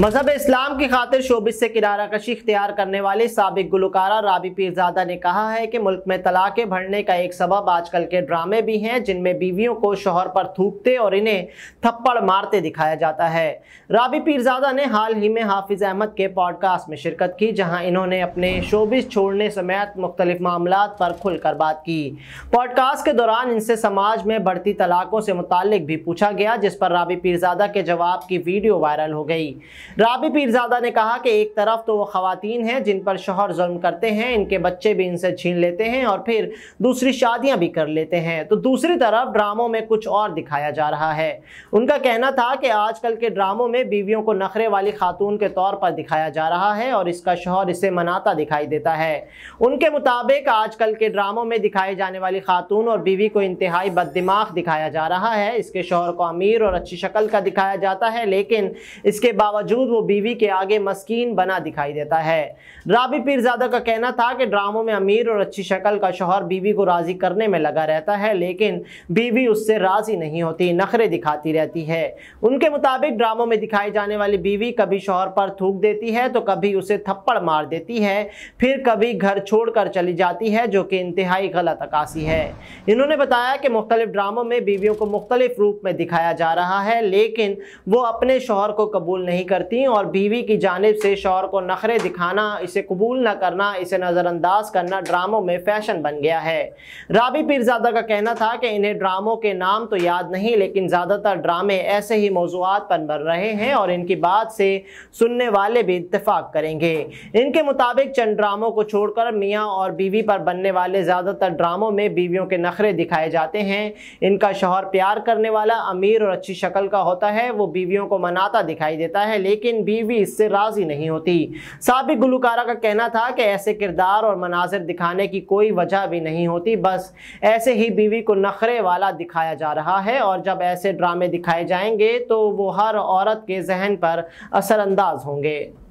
मजहब इस्लाम की खातिर शोबिस से किनारा कशी इख्तियार करने वाले सबक गुलकारा राबी पीरजादा ने कहा है कि मुल्क में तलाक़ें भरने का एक सबब आजकल के ड्रामे भी हैं जिनमें बीवियों को शोहर पर थूकते और इन्हें थप्पड़ मारते दिखाया जाता है राबी पीरजादा ने हाल ही में हाफिज अहमद के पॉडकास्ट में शिरकत की जहाँ इन्होंने अपने शोबिश छोड़ने समेत मुख्तलिफ मामला पर खुलकर बात की पॉडकास्ट के दौरान इनसे समाज में बढ़ती तलाक़ों से मुतल भी पूछा गया जिस पर राबी पीरजादा के जवाब की वीडियो वायरल हो गई राबी पीरजादा ने कहा कि एक तरफ तो वो खातन हैं जिन पर शोहर जुल्म करते हैं इनके बच्चे भी इनसे छीन लेते हैं और फिर दूसरी शादियां भी कर लेते हैं तो दूसरी तरफ ड्रामों में कुछ और दिखाया जा रहा है उनका कहना था कि आजकल के ड्रामों में बीवियों को नखरे वाली खातून के तौर पर दिखाया जा रहा है और इसका शोहर इसे मनाता दिखाई देता है उनके मुताबिक आजकल के ड्रामों में दिखाई जाने वाली खातून और बीवी को इंतहाई बददिमाग दिखाया जा रहा है इसके शोहर को अमीर और अच्छी शक्ल का दिखाया जाता है लेकिन इसके बावजूद बावजूद वो बीवी के आगे मस्किन बना दिखाई देता है राबी पीरजादा का कहना था कि ड्रामों में अमीर और अच्छी शक्ल का शोहर बीवी को राज़ी करने में लगा रहता है लेकिन बीवी उससे राज़ी नहीं होती नखरे दिखाती रहती है उनके मुताबिक ड्रामों में दिखाई जाने वाली बीवी कभी शोहर पर थूक देती है तो कभी उसे थप्पड़ मार देती है फिर कभी घर छोड़कर चली जाती है जो कि इंतहाई गलत अक्सी है इन्होंने बताया कि मुख्तलिफ ड्रामों में बीवियों को मुख्तलिफ रूप में दिखाया जा रहा है लेकिन वो अपने शोहर को कबूल नहीं करती करती और बीवी की जानब से शौहर को नखरे दिखाना इसे कबूल न करना इसे नज़रअंदाज करना ड्रामों में फैशन बन गया है राबी पीरजादा का कहना था कि इन्हें ड्रामों के नाम तो याद नहीं लेकिन ज़्यादातर ड्रामे ऐसे ही मौजूद पर बन रहे हैं और इनकी बात से सुनने वाले भी इतफाक़ करेंगे इनके मुताबिक चंद ड्रामों को छोड़कर मियाँ और बीवी पर बनने वाले ज़्यादातर ड्रामों में बीवियों के नखरे दिखाए जाते हैं इनका शोहर प्यार करने वाला अमीर और अच्छी शक्ल का होता है वो बीवियों को मनाता दिखाई देता है लेकिन बीवी इससे राजी नहीं होती सबक गुलकारा का कहना था कि ऐसे किरदार और मनाजिर दिखाने की कोई वजह भी नहीं होती बस ऐसे ही बीवी को नखरे वाला दिखाया जा रहा है और जब ऐसे ड्रामे दिखाए जाएंगे तो वो हर औरत के जहन पर असरअंदाज होंगे